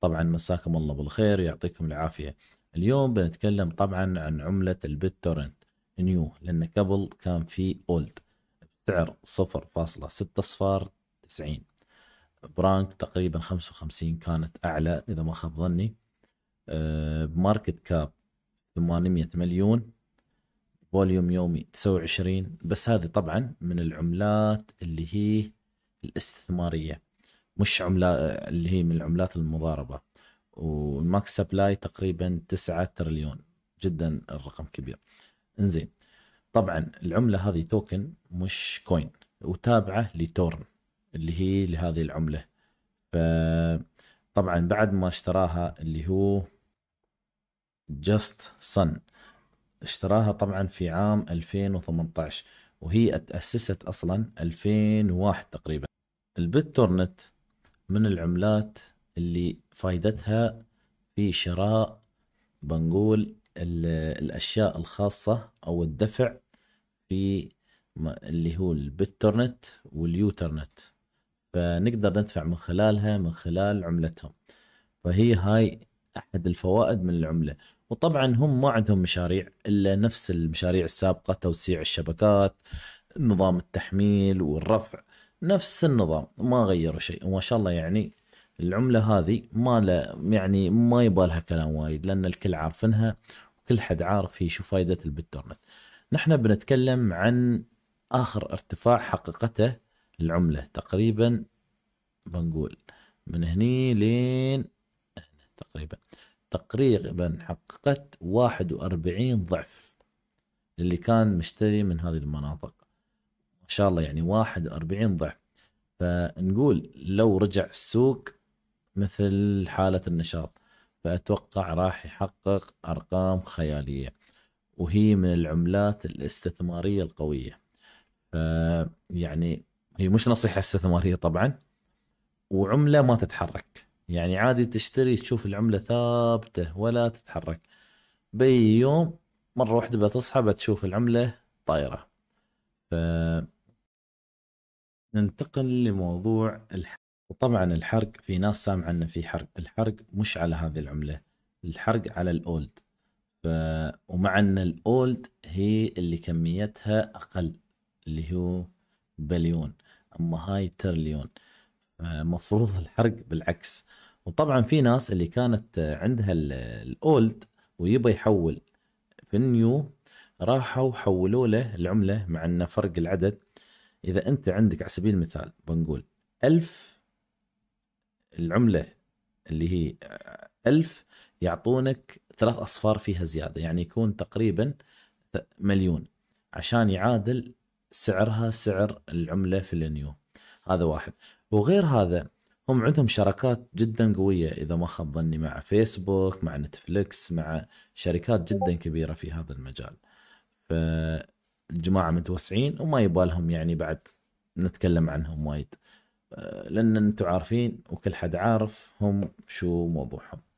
طبعا مساكم الله بالخير يعطيكم العافية اليوم بنتكلم طبعا عن عملة البيت تورنت نيو لأن قبل كان في أولد بسعر صفر فاصلة ستة صفار تسعين برانك تقريبا خمسة وخمسين كانت أعلى إذا ما خاب ظني آه، بماركت كاب ثمانمية مليون فوليوم يومي تسعة وعشرين بس هذه طبعا من العملات اللي هي الاستثمارية مش عملة اللي هي من العملات المضاربة والماكس سبلاي تقريبا 9 تريليون جدا الرقم كبير انزين طبعا العملة هذه توكن مش كوين وتابعة لتورن اللي هي لهذه العملة فطبعا بعد ما اشتراها اللي هو جاست صن اشتراها طبعا في عام 2018 وهي اتأسست اصلا 2001 تقريبا البيت تورنت من العملات اللي فائدتها في شراء بنقول الاشياء الخاصه او الدفع في اللي هو البترنت واليوترنت فنقدر ندفع من خلالها من خلال عملتهم فهي هاي احد الفوائد من العمله وطبعا هم ما عندهم مشاريع الا نفس المشاريع السابقه توسيع الشبكات نظام التحميل والرفع نفس النظام ما غيروا شيء وما شاء الله يعني العملة هذه ما لا يعني ما يبالها كلام وايد لأن الكل عارفينها وكل حد عارف هي شو فائدة البتورنت نحن بنتكلم عن آخر ارتفاع حققته العملة تقريبا بنقول من هني لين تقريبا تقريبا حققت 41 ضعف اللي كان مشتري من هذه المناطق شاء الله يعني 41 ضعف فنقول لو رجع السوق مثل حالة النشاط فأتوقع راح يحقق أرقام خيالية وهي من العملات الاستثمارية القوية يعني هي مش نصيحة استثمارية طبعا وعملة ما تتحرك يعني عادي تشتري تشوف العملة ثابتة ولا تتحرك بأي يوم مرة واحدة بتصحى بتشوف العملة طايرة ف ننتقل لموضوع الحرق وطبعا الحرق في ناس سامعه انه في حرق الحرق مش على هذه العمله الحرق على الاولد ف... ومع ان الاولد هي اللي كميتها اقل اللي هو بليون اما هاي ترليون مفروض الحرق بالعكس وطبعا في ناس اللي كانت عندها الاولد ويبى يحول في النيو راحوا حولوا له العمله مع انه فرق العدد إذا أنت عندك على سبيل المثال بنقول ألف العملة اللي هي ألف يعطونك ثلاث أصفار فيها زيادة يعني يكون تقريبا مليون عشان يعادل سعرها سعر العملة في النيو هذا واحد وغير هذا هم عندهم شراكات جدا قوية إذا ما خاب ظني مع فيسبوك مع نتفليكس مع شركات جدا كبيرة في هذا المجال ف الجماعه متوسعين وما يبالهم يعني بعد نتكلم عنهم وايد آه، لان انتم عارفين وكل حد عارف هم شو موضوعهم